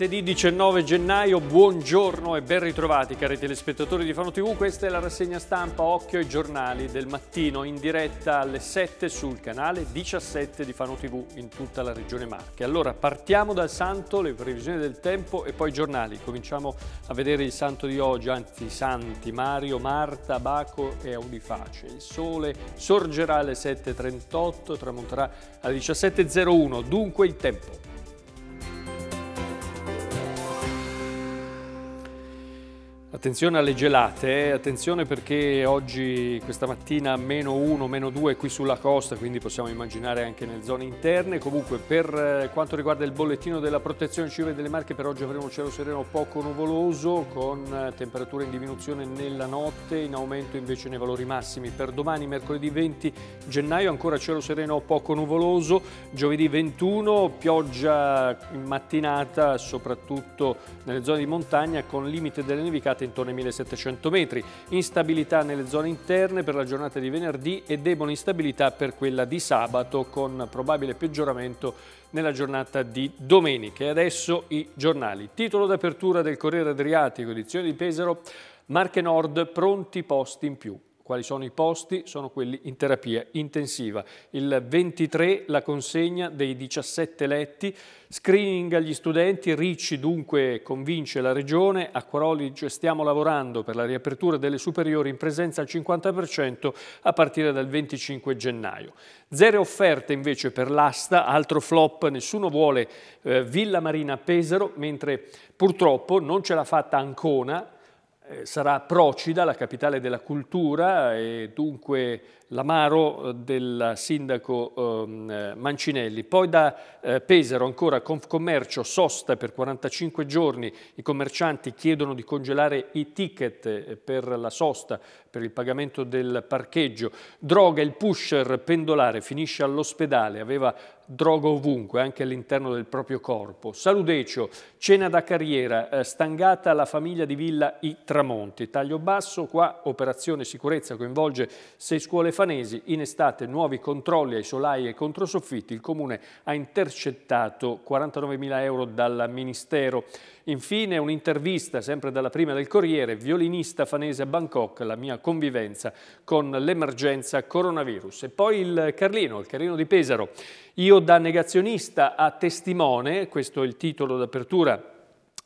martedì 19 gennaio, buongiorno e ben ritrovati cari telespettatori di Fano TV, questa è la rassegna stampa Occhio ai giornali del mattino in diretta alle 7 sul canale 17 di Fano TV in tutta la regione Marche. Allora partiamo dal santo, le previsioni del tempo e poi i giornali, cominciamo a vedere il santo di oggi, anzi i santi Mario, Marta, Baco e Audiface. Il sole sorgerà alle 7.38, tramonterà alle 17.01, dunque il tempo. Attenzione alle gelate, eh. attenzione perché oggi, questa mattina, meno 1, meno 2 qui sulla costa, quindi possiamo immaginare anche nelle zone interne. Comunque, per eh, quanto riguarda il bollettino della protezione civile delle Marche, per oggi avremo cielo sereno poco nuvoloso, con eh, temperature in diminuzione nella notte, in aumento invece nei valori massimi. Per domani, mercoledì 20 gennaio, ancora cielo sereno poco nuvoloso. Giovedì 21, pioggia in mattinata, soprattutto nelle zone di montagna, con limite delle nevicate intorno ai 1700 metri, instabilità nelle zone interne per la giornata di venerdì e debole instabilità per quella di sabato con probabile peggioramento nella giornata di domenica. E adesso i giornali. Titolo d'apertura del Corriere Adriatico, edizione di Pesaro, Marche Nord, pronti posti in più. Quali sono i posti? Sono quelli in terapia intensiva. Il 23 la consegna dei 17 letti, screening agli studenti, Ricci dunque convince la Regione, a Quarolice stiamo lavorando per la riapertura delle superiori in presenza al 50% a partire dal 25 gennaio. Zero offerte invece per l'asta, altro flop, nessuno vuole eh, Villa Marina Pesaro, mentre purtroppo non ce l'ha fatta Ancona, eh, sarà Procida, la capitale della cultura, e dunque l'amaro eh, del sindaco ehm, eh, Mancinelli. Poi da eh, Pesaro ancora Confcommercio sosta per 45 giorni, i commercianti chiedono di congelare i ticket per la sosta, per il pagamento del parcheggio. Droga, il pusher pendolare finisce all'ospedale, aveva droga ovunque, anche all'interno del proprio corpo. Saludecio, cena da carriera, stangata la famiglia di Villa I Tramonti. Taglio basso, qua operazione sicurezza coinvolge sei scuole Stefanesi, in estate nuovi controlli ai solai e ai controsoffitti, il Comune ha intercettato 49.000 euro dal Ministero. Infine un'intervista, sempre dalla prima del Corriere, violinista fanese a Bangkok, la mia convivenza con l'emergenza coronavirus. E poi il Carlino, il Carlino di Pesaro. Io da negazionista a testimone, questo è il titolo d'apertura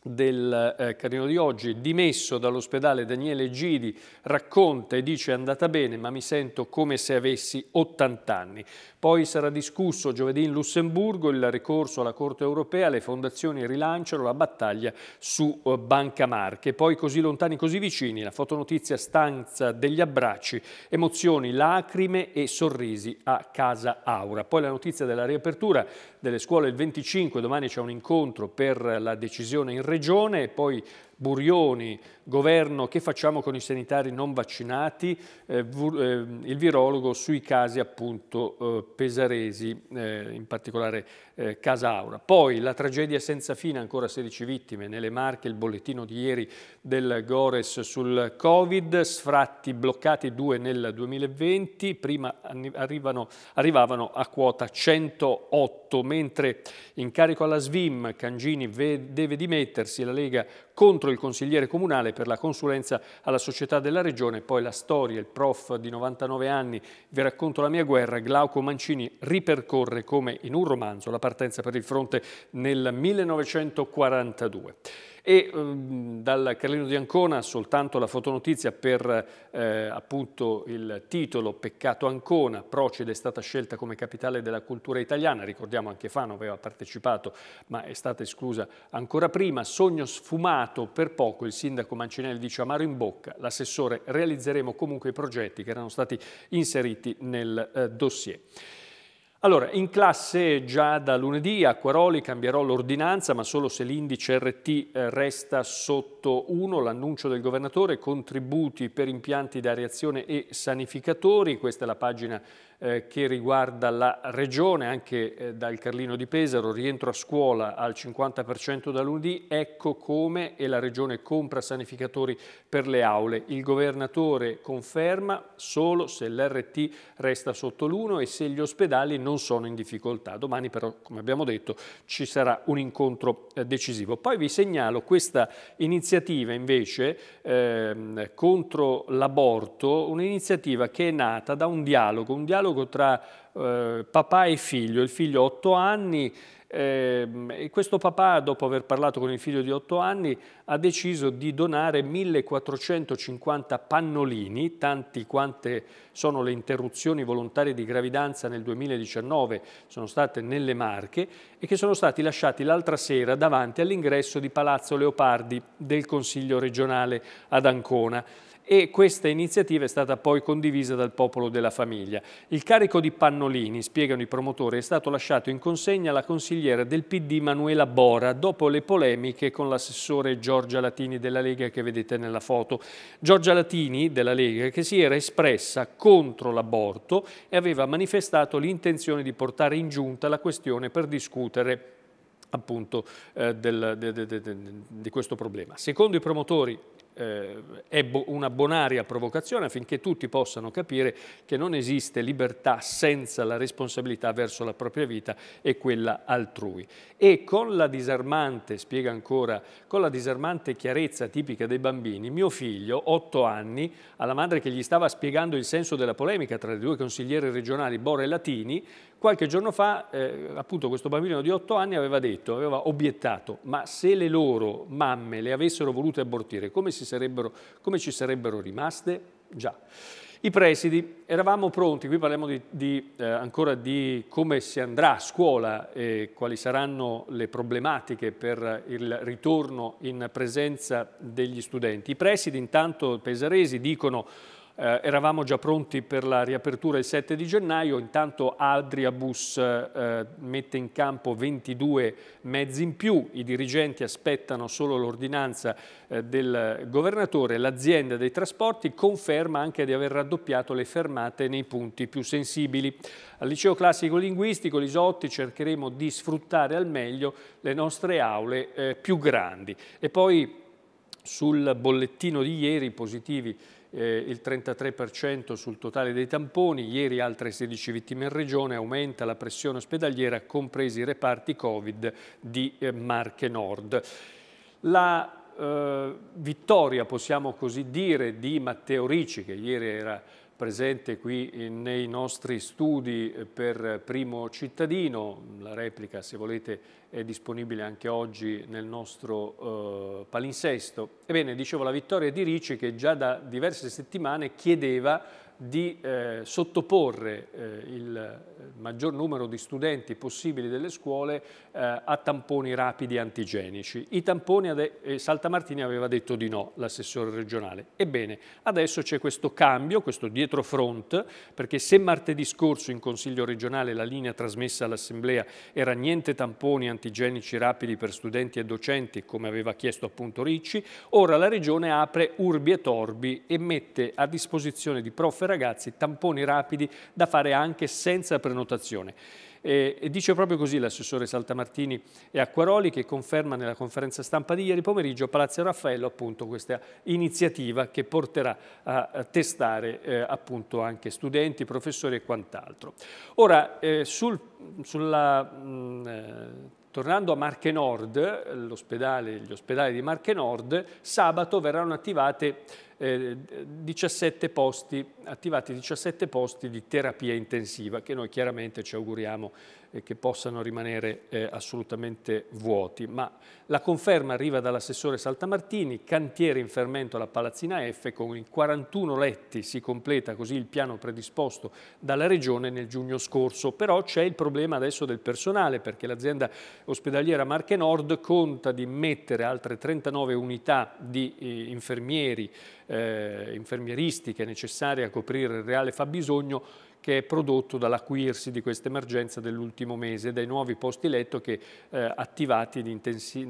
del eh, Carino di oggi, dimesso dall'ospedale Daniele Gidi, racconta e dice è andata bene ma mi sento come se avessi 80 anni. Poi sarà discusso giovedì in Lussemburgo il ricorso alla Corte Europea, le fondazioni rilanciano la battaglia su eh, Banca Marche. Poi così lontani, così vicini, la fotonotizia stanza degli abbracci, emozioni, lacrime e sorrisi a Casa Aura. Poi la notizia della riapertura delle scuole il 25, domani c'è un incontro per la decisione in regione e poi Burioni, governo che facciamo con i sanitari non vaccinati, eh, eh, il virologo sui casi appunto eh, pesaresi, eh, in particolare eh, Casa Aura. Poi la tragedia senza fine, ancora 16 vittime, nelle Marche il bollettino di ieri del Gores sul Covid, sfratti bloccati due nel 2020, prima arrivano, arrivavano a quota 108, mentre in carico alla Svim Cangini deve dimettersi, la Lega contro il consigliere comunale per la consulenza alla società della regione, poi la storia, il prof di 99 anni, vi racconto la mia guerra, Glauco Mancini ripercorre come in un romanzo la partenza per il fronte nel 1942. E um, dal Carlino di Ancona soltanto la fotonotizia per eh, appunto il titolo Peccato Ancona, Procede è stata scelta come capitale della cultura italiana, ricordiamo anche Fano aveva partecipato ma è stata esclusa ancora prima, Sogno sfumato per poco, il sindaco Mancinelli dice amaro in bocca, l'assessore realizzeremo comunque i progetti che erano stati inseriti nel eh, dossier. Allora, in classe già da lunedì a Quaroli cambierò l'ordinanza, ma solo se l'indice RT eh, resta sotto 1, l'annuncio del governatore, contributi per impianti d'areazione e sanificatori, questa è la pagina eh, che riguarda la regione, anche eh, dal Carlino di Pesaro, rientro a scuola al 50% da lunedì, ecco come e la regione compra sanificatori per le aule. Il governatore conferma solo se l'RT resta sotto l'1 e se gli ospedali non sono in difficoltà. Domani però, come abbiamo detto, ci sarà un incontro eh, decisivo. Poi vi segnalo questa iniziativa invece ehm, contro l'aborto, un'iniziativa che è nata da un dialogo, un dialogo dialogo tra eh, papà e figlio, il figlio ha otto anni eh, e questo papà dopo aver parlato con il figlio di otto anni ha deciso di donare 1450 pannolini, tanti quante sono le interruzioni volontarie di gravidanza nel 2019 sono state nelle Marche e che sono stati lasciati l'altra sera davanti all'ingresso di Palazzo Leopardi del Consiglio regionale ad Ancona e questa iniziativa è stata poi condivisa dal popolo della famiglia. Il carico di pannolini, spiegano i promotori, è stato lasciato in consegna alla consigliera del PD Manuela Bora dopo le polemiche con l'assessore Giorgia Latini della Lega che vedete nella foto. Giorgia Latini della Lega che si era espressa contro l'aborto e aveva manifestato l'intenzione di portare in giunta la questione per discutere appunto eh, del, de, de, de, di questo problema. Secondo i promotori eh, è una bonaria provocazione affinché tutti possano capire che non esiste libertà senza la responsabilità verso la propria vita e quella altrui. E con la disarmante, spiega ancora, con la disarmante chiarezza tipica dei bambini, mio figlio, otto anni, alla madre che gli stava spiegando il senso della polemica tra le due consigliere regionali Bora e Latini, qualche giorno fa eh, appunto questo bambino di otto anni aveva detto, aveva obiettato, ma se le loro mamme le avessero volute abortire, come si sarebbero, come ci sarebbero rimaste? Già. I presidi, eravamo pronti, qui parliamo di, di, eh, ancora di come si andrà a scuola e quali saranno le problematiche per il ritorno in presenza degli studenti. I presidi intanto pesaresi dicono eh, eravamo già pronti per la riapertura il 7 di gennaio, intanto Adria eh, mette in campo 22 mezzi in più, i dirigenti aspettano solo l'ordinanza eh, del governatore, l'azienda dei trasporti conferma anche di aver raddoppiato le fermate nei punti più sensibili. Al liceo classico linguistico Lisotti cercheremo di sfruttare al meglio le nostre aule eh, più grandi. E poi sul bollettino di ieri positivi eh, il 33% sul totale dei tamponi, ieri altre 16 vittime in regione, aumenta la pressione ospedaliera compresi i reparti Covid di eh, Marche Nord. La eh, vittoria, possiamo così dire, di Matteo Ricci, che ieri era presente qui nei nostri studi eh, per primo cittadino, la replica se volete è disponibile anche oggi nel nostro eh, palinsesto. Ebbene, dicevo la vittoria di Ricci che già da diverse settimane chiedeva di eh, sottoporre eh, il maggior numero di studenti possibili delle scuole eh, a tamponi rapidi antigenici. I tamponi, eh, Saltamartini aveva detto di no, l'assessore regionale. Ebbene, adesso c'è questo cambio, questo dietro front, perché se martedì scorso in Consiglio regionale la linea trasmessa all'Assemblea era niente tamponi antigenici, antigenici rapidi per studenti e docenti, come aveva chiesto appunto Ricci, ora la Regione apre Urbi e Torbi e mette a disposizione di prof e ragazzi tamponi rapidi da fare anche senza prenotazione. E, dice proprio così l'assessore Saltamartini e Acquaroli che conferma nella conferenza stampa di ieri pomeriggio a Palazzo Raffaello appunto questa iniziativa che porterà a, a testare eh, appunto anche studenti, professori e quant'altro. Ora eh, sul, sulla mh, mm, eh, Tornando a Marche Nord, gli ospedali di Marche Nord, sabato verranno attivate, eh, 17 posti, attivati 17 posti di terapia intensiva, che noi chiaramente ci auguriamo eh, che possano rimanere eh, assolutamente vuoti. Ma la conferma arriva dall'assessore Saltamartini, cantiere in fermento alla Palazzina F, con i 41 letti si completa così il piano predisposto dalla Regione nel giugno scorso. Però c'è il problema adesso del personale, perché l'azienda ospedaliera Marche Nord conta di mettere altre 39 unità di eh, infermieri, eh, infermieristiche necessarie a coprire il reale fabbisogno che è prodotto dall'acuirsi di questa emergenza dell'ultimo mese dai nuovi posti letto che eh, attivati di,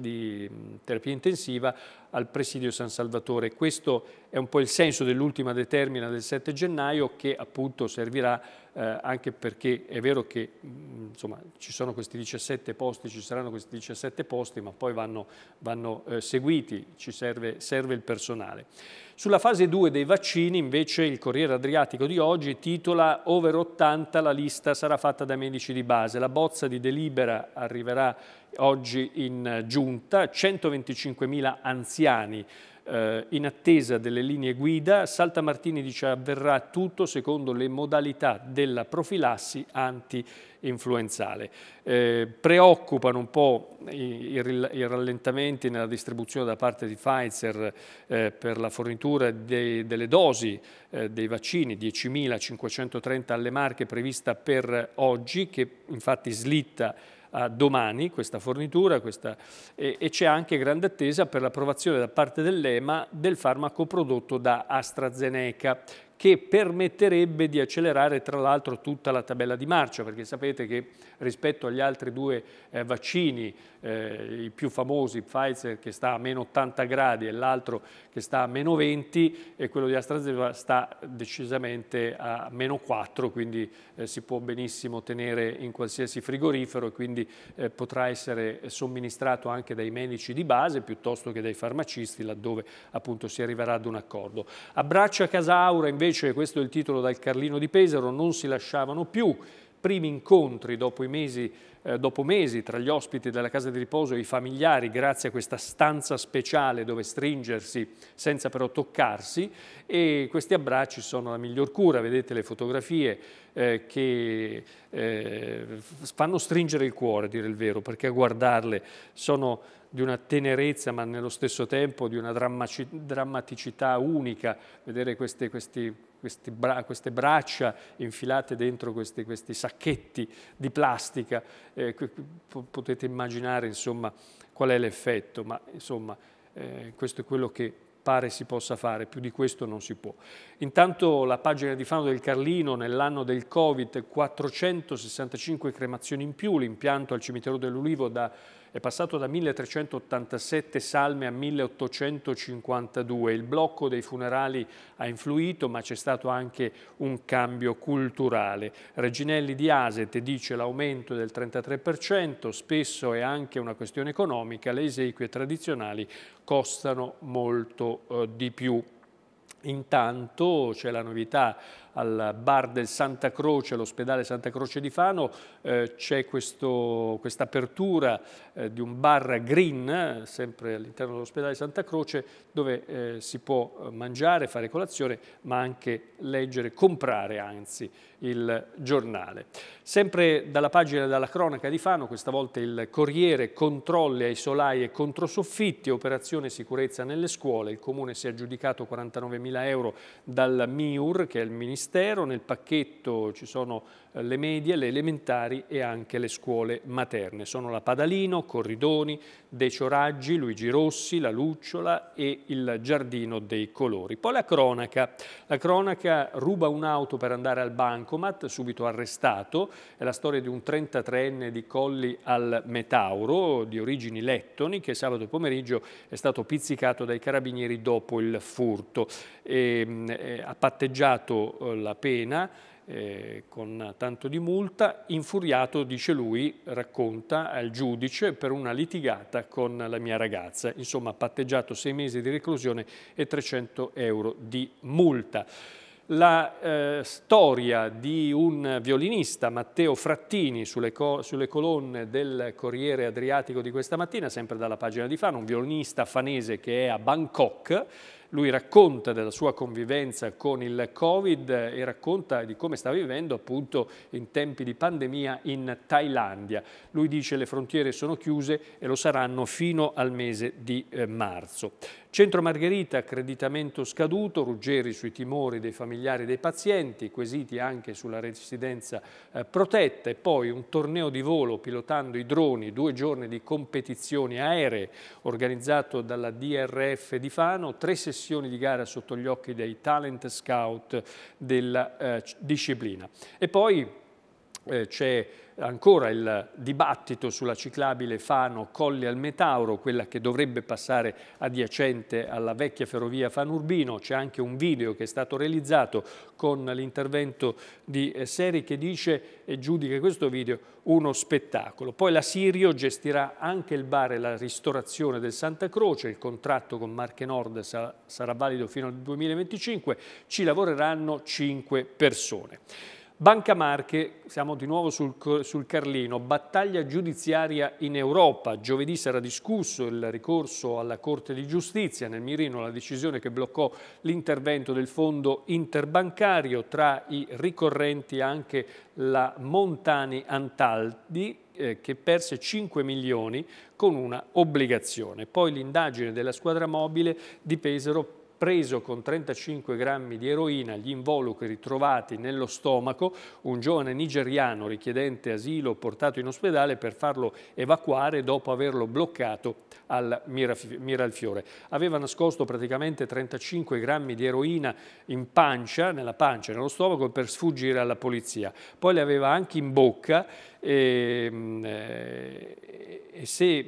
di mm, terapia intensiva al presidio San Salvatore. Questo è un po' il senso dell'ultima determina del 7 gennaio che appunto servirà eh, anche perché è vero che mh, mm, insomma, ci sono questi 17 posti, ci saranno questi 17 posti ma poi vanno, vanno eh, seguiti, ci serve, serve il personale. Sulla fase 2 dei vaccini invece il Corriere Adriatico di oggi titola Over 80 la lista sarà fatta da medici di base, la bozza di delibera arriverà oggi in giunta, 125.000 anziani eh, in attesa delle linee guida. Saltamartini Martini dice avverrà tutto secondo le modalità della profilassi anti-influenzale. Eh, preoccupano un po' i, i, i, rallentamenti nella distribuzione da parte di Pfizer eh, per la fornitura dei, delle dosi eh, dei vaccini, 10.530 alle marche prevista per oggi, che infatti slitta a domani questa fornitura questa, e, e c'è anche grande attesa per l'approvazione da parte dell'EMA del farmaco prodotto da AstraZeneca che permetterebbe di accelerare tra l'altro tutta la tabella di marcia, perché sapete che rispetto agli altri due eh, vaccini, eh, i più famosi, Pfizer che sta a meno 80 gradi e l'altro che sta a meno 20, e quello di AstraZeneca sta decisamente a meno 4, quindi eh, si può benissimo tenere in qualsiasi frigorifero e quindi eh, potrà essere somministrato anche dai medici di base piuttosto che dai farmacisti, laddove appunto si arriverà ad un accordo. Abbraccio a Casa Aura invece invece, questo è il titolo dal Carlino di Pesaro, non si lasciavano più, primi incontri dopo mesi, eh, dopo mesi, tra gli ospiti della casa di riposo e i familiari grazie a questa stanza speciale dove stringersi senza però toccarsi e questi abbracci sono la miglior cura, vedete le fotografie eh, che eh, fanno stringere il cuore, a dire il vero, perché a guardarle sono di una tenerezza ma nello stesso tempo di una drammaticità unica, vedere queste, questi, questi bra queste braccia infilate dentro questi, questi sacchetti di plastica, eh, potete immaginare insomma, qual è l'effetto, ma insomma, eh, questo è quello che pare si possa fare, più di questo non si può. Intanto la pagina di Fano del Carlino, nell'anno del Covid, 465 cremazioni in più, l'impianto al cimitero dell'Ulivo da è passato da 1387 salme a 1852. Il blocco dei funerali ha influito, ma c'è stato anche un cambio culturale. Reginelli di Aset dice l'aumento del 33%, spesso è anche una questione economica, le esequie tradizionali costano molto eh, di più. Intanto c'è la novità al bar del Santa Croce, all'ospedale Santa Croce di Fano, eh, c'è questa apertura eh, di un bar green, sempre all'interno dell'ospedale Santa Croce, dove eh, si può eh, mangiare, fare colazione, ma anche leggere, comprare anzi, il giornale. Sempre dalla pagina dalla cronaca di Fano, questa volta il Corriere controlli ai solai e controsoffitti, operazione sicurezza nelle scuole, il Comune si è aggiudicato 49.000 100.000 euro dal MIUR, che è il Ministero. Nel pacchetto ci sono eh, le medie, le elementari e anche le scuole materne. Sono la Padalino, Corridoni, Decio Raggi, Luigi Rossi, la Lucciola e il Giardino dei Colori. Poi la cronaca. La cronaca ruba un'auto per andare al bancomat, subito arrestato. È la storia di un 33enne di Colli al Metauro, di origini lettoni, che sabato pomeriggio è stato pizzicato dai carabinieri dopo il furto. Ehm, eh, ha patteggiato eh, la pena eh, con tanto di multa, infuriato, dice lui, racconta al giudice per una litigata con la mia ragazza. Insomma, ha patteggiato sei mesi di reclusione e 300 euro di multa. La eh, storia di un violinista, Matteo Frattini, sulle, co sulle, colonne del Corriere Adriatico di questa mattina, sempre dalla pagina di Fano, un violinista fanese che è a Bangkok, lui racconta della sua convivenza con il Covid e racconta di come sta vivendo appunto in tempi di pandemia in Thailandia. Lui dice le frontiere sono chiuse e lo saranno fino al mese di eh, marzo. Centro Margherita, accreditamento scaduto, Ruggeri sui timori dei familiari dei pazienti, quesiti anche sulla residenza eh, protetta e poi un torneo di volo pilotando i droni, due giorni di competizioni aeree organizzato dalla DRF di Fano, tre sessioni sessioni di gara sotto gli occhi dei talent scout della eh, disciplina. E poi eh, c'è ancora il dibattito sulla ciclabile Fano-Colli al Metauro, quella che dovrebbe passare adiacente alla vecchia ferrovia Fan-Urbino. C'è anche un video che è stato realizzato con l'intervento di Seri che dice e giudica questo video uno spettacolo. Poi la Sirio gestirà anche il bar e la ristorazione del Santa Croce, il contratto con Marche Nord sarà valido fino al 2025, ci lavoreranno 5 persone. Banca Marche, siamo di nuovo sul, sul, Carlino, battaglia giudiziaria in Europa. Giovedì sarà discusso il ricorso alla Corte di Giustizia, nel mirino la decisione che bloccò l'intervento del fondo interbancario, tra i ricorrenti anche la Montani Antaldi, eh, che perse 5 milioni con una obbligazione. Poi l'indagine della squadra mobile di Pesaro preso con 35 grammi di eroina gli involucri trovati nello stomaco, un giovane nigeriano richiedente asilo portato in ospedale per farlo evacuare dopo averlo bloccato al Miralfiore. Aveva nascosto praticamente 35 grammi di eroina in pancia, nella pancia, nello stomaco per sfuggire alla polizia. Poi le aveva anche in bocca e, ehm, eh, e se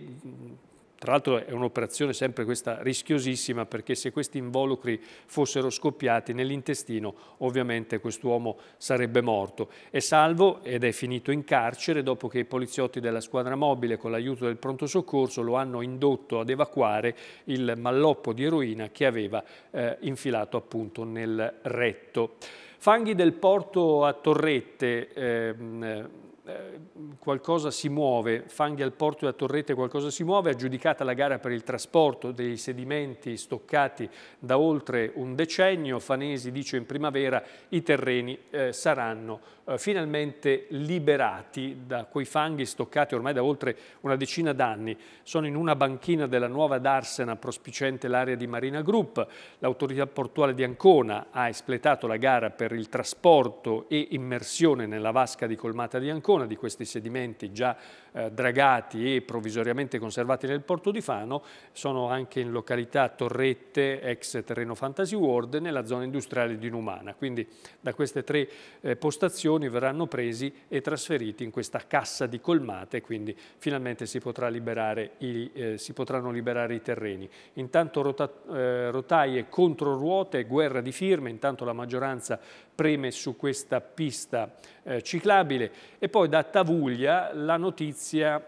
tra l'altro è un'operazione sempre questa rischiosissima perché se questi involucri fossero scoppiati nell'intestino ovviamente quest'uomo sarebbe morto. È salvo ed è finito in carcere dopo che i poliziotti della squadra mobile con l'aiuto del pronto soccorso lo hanno indotto ad evacuare il malloppo di eroina che aveva eh, infilato appunto nel retto. Fanghi del porto a Torrette, ehm, eh, qualcosa si muove, fanghi al porto e a Torrete qualcosa si muove, aggiudicata la gara per il trasporto dei sedimenti stoccati da oltre un decennio, Fanesi dice in primavera i terreni eh, saranno eh, finalmente liberati da quei fanghi stoccati ormai da oltre una decina d'anni, sono in una banchina della nuova Darsena prospicente l'area di Marina Group, l'autorità portuale di Ancona ha espletato la gara per il trasporto e immersione nella vasca di colmata di Ancona, un'icona di questi sedimenti già eh, dragati e provvisoriamente conservati nel porto di Fano, sono anche in località Torrette, ex terreno Fantasy World, nella zona industriale di Numana. Quindi da queste tre eh, postazioni verranno presi e trasferiti in questa cassa di colmate, quindi finalmente si, potrà liberare i, eh, si potranno liberare i terreni. Intanto rota, eh, rotaie contro ruote, guerra di firme, intanto la maggioranza preme su questa pista eh, ciclabile e poi da Tavuglia la notizia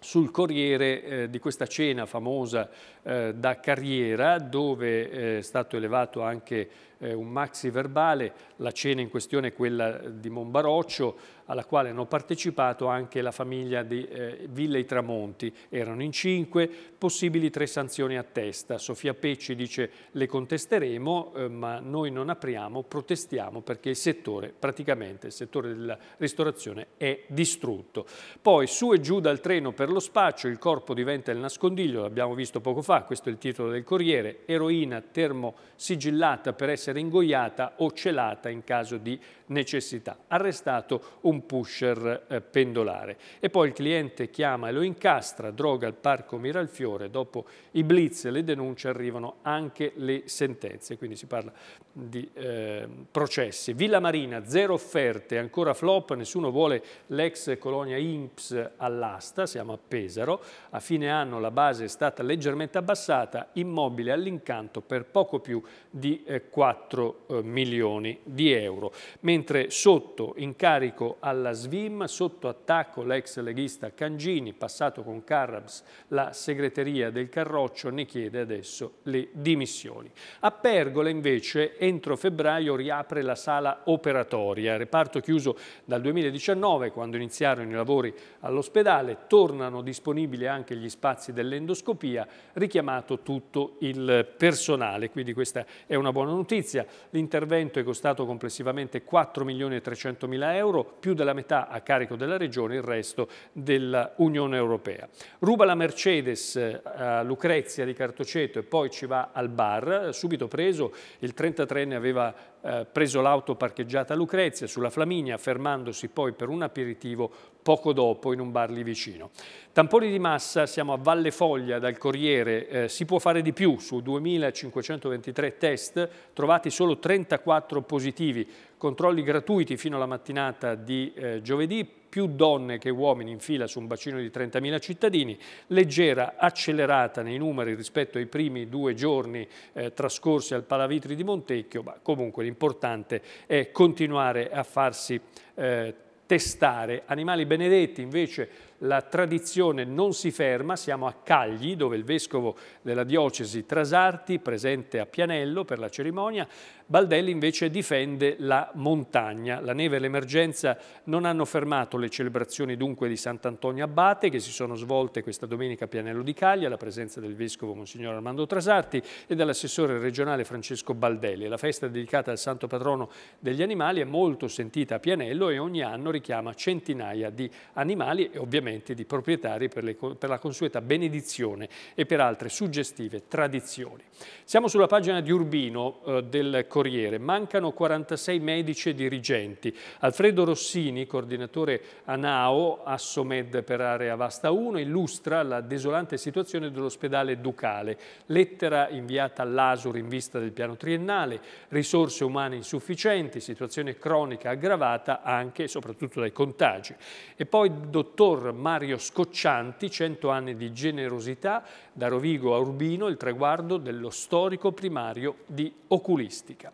sul Corriere eh, di questa cena famosa eh, da Carriera dove eh, è stato elevato anche eh, un maxi verbale, la cena in questione è quella di Monbaroccio, alla quale hanno partecipato anche la famiglia di eh, i Tramonti, erano in cinque, possibili tre sanzioni a testa. Sofia Pecci dice le contesteremo, eh, ma noi non apriamo, protestiamo perché il settore, praticamente il settore della ristorazione è distrutto. Poi su e giù dal treno per lo spaccio, il corpo diventa il nascondiglio, l'abbiamo visto poco fa, questo è il titolo del Corriere, eroina termosigillata per essere essere ingoiata o celata in caso di necessità. Arrestato un pusher eh, pendolare. E poi il cliente chiama e lo incastra, droga al parco Miralfiore. Dopo i blitz e le denunce arrivano anche le sentenze, quindi si parla di eh, processi. Villa Marina, zero offerte, ancora flop, nessuno vuole l'ex colonia INPS all'asta, siamo a Pesaro. A fine anno la base è stata leggermente abbassata, immobile all'incanto per poco più di eh, 4 eh, milioni di euro. Mentre mentre sotto incarico alla SVIM, sotto attacco l'ex leghista Cangini, passato con Carrabs la segreteria del Carroccio, ne chiede adesso le dimissioni. A Pergola invece entro febbraio riapre la sala operatoria, reparto chiuso dal 2019 quando iniziarono i lavori all'ospedale, tornano disponibili anche gli spazi dell'endoscopia, richiamato tutto il personale, quindi questa è una buona notizia. L'intervento è costato complessivamente 4 4.300.000 euro, più della metà a carico della Regione, il resto dell'Unione Europea. Ruba la Mercedes eh, a Lucrezia di Cartoceto e poi ci va al bar, subito preso, il 33enne aveva eh, preso l'auto parcheggiata a Lucrezia sulla Flaminia, fermandosi poi per un aperitivo poco dopo in un bar lì vicino. Tamponi di massa, siamo a Valle Foglia dal Corriere, eh, si può fare di più su 2.523 test, trovati solo 34 positivi, controlli gratuiti fino alla mattinata di eh, giovedì, più donne che uomini in fila su un bacino di 30.000 cittadini, leggera accelerata nei numeri rispetto ai primi due giorni eh, trascorsi al Palavitri di Montecchio, ma comunque l'importante è continuare a farsi eh, testare. Animali benedetti invece la tradizione non si ferma, siamo a Cagli dove il vescovo della diocesi Trasarti, presente a Pianello per la cerimonia, Baldelli invece difende la montagna. La neve e l'emergenza non hanno fermato le celebrazioni dunque di Sant'Antonio Abate che si sono svolte questa domenica a Pianello di Cagli alla presenza del vescovo Monsignor Armando Trasarti e dell'assessore regionale Francesco Baldelli. La festa dedicata al santo patrono degli animali è molto sentita a Pianello e ogni anno richiama centinaia di animali e ovviamente elementi di proprietari per, le, per la consueta benedizione e per altre suggestive tradizioni. Siamo sulla pagina di Urbino eh, del Corriere. Mancano 46 medici e dirigenti. Alfredo Rossini, coordinatore ANAO, Assomed per area Vasta 1, illustra la desolante situazione dell'ospedale Ducale. Lettera inviata all'ASUR in vista del piano triennale, risorse umane insufficienti, situazione cronica aggravata anche e soprattutto dai contagi. E poi il dottor Mario Scoccianti, 100 anni di generosità, da Rovigo a Urbino, il traguardo dello storico primario di oculistica.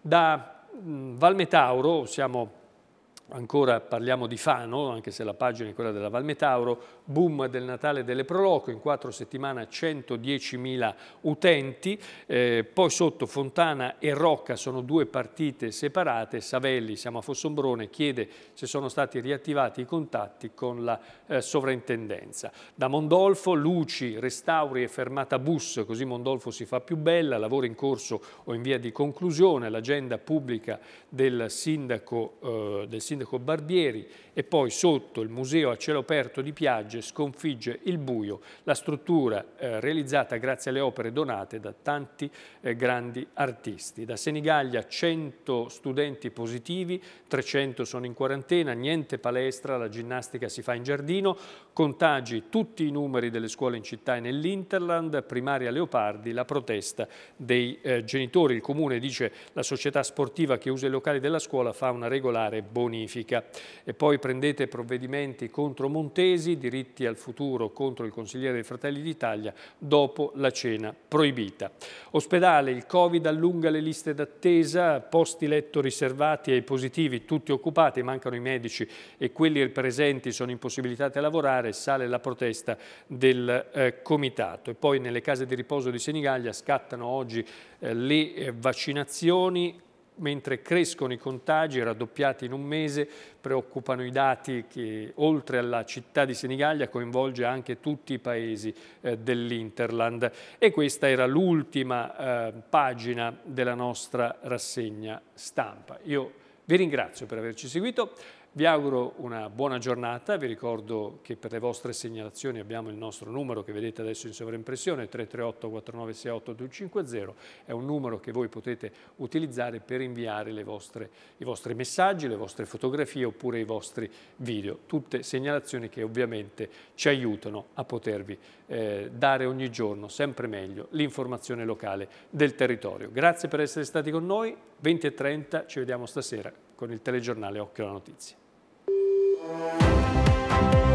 Da Valmetauro, siamo ancora parliamo di Fano, anche se la pagina è quella della Valmetauro, boom del Natale delle Proloco, in quattro settimane 110.000 utenti, eh, poi sotto Fontana e Rocca sono due partite separate, Savelli, siamo a Fossombrone, chiede se sono stati riattivati i contatti con la eh, sovrintendenza. Da Mondolfo, luci, restauri e fermata bus, così Mondolfo si fa più bella, lavori in corso o in via di conclusione, l'agenda pubblica del sindaco, eh, del sindaco Barbieri e poi sotto il museo a cielo aperto di piagge sconfigge il buio, la struttura eh, realizzata grazie alle opere donate da tanti eh, grandi artisti. Da Senigallia 100 studenti positivi, 300 sono in quarantena, niente palestra, la ginnastica si fa in giardino, contagi tutti i numeri delle scuole in città e nell'Interland, primaria Leopardi, la protesta dei eh, genitori. Il comune dice la società sportiva che usa i locali della scuola fa una regolare bonifica. E poi prendete provvedimenti contro Montesi, diritto Ungaretti al futuro contro il consigliere dei Fratelli d'Italia dopo la cena proibita. Ospedale, il Covid allunga le liste d'attesa, posti letto riservati ai positivi tutti occupati, mancano i medici e quelli presenti sono impossibilitati a lavorare, sale la protesta del eh, comitato. E poi nelle case di riposo di Senigallia scattano oggi eh, le eh, vaccinazioni mentre crescono i contagi, raddoppiati in un mese, preoccupano i dati che oltre alla città di Senigallia coinvolge anche tutti i paesi eh, dell'Interland. E questa era l'ultima eh, pagina della nostra rassegna stampa. Io vi ringrazio per averci seguito, vi auguro una buona giornata, vi ricordo che per le vostre segnalazioni abbiamo il nostro numero che vedete adesso in sovraimpressione 338 4968 250, è un numero che voi potete utilizzare per inviare vostre, i vostri messaggi, le vostre fotografie oppure i vostri video, tutte segnalazioni che ovviamente ci aiutano a potervi eh, dare ogni giorno sempre meglio l'informazione locale del territorio. Grazie per essere stati con noi, 20 e 30, ci vediamo stasera con il telegiornale Occhio alla Notizia.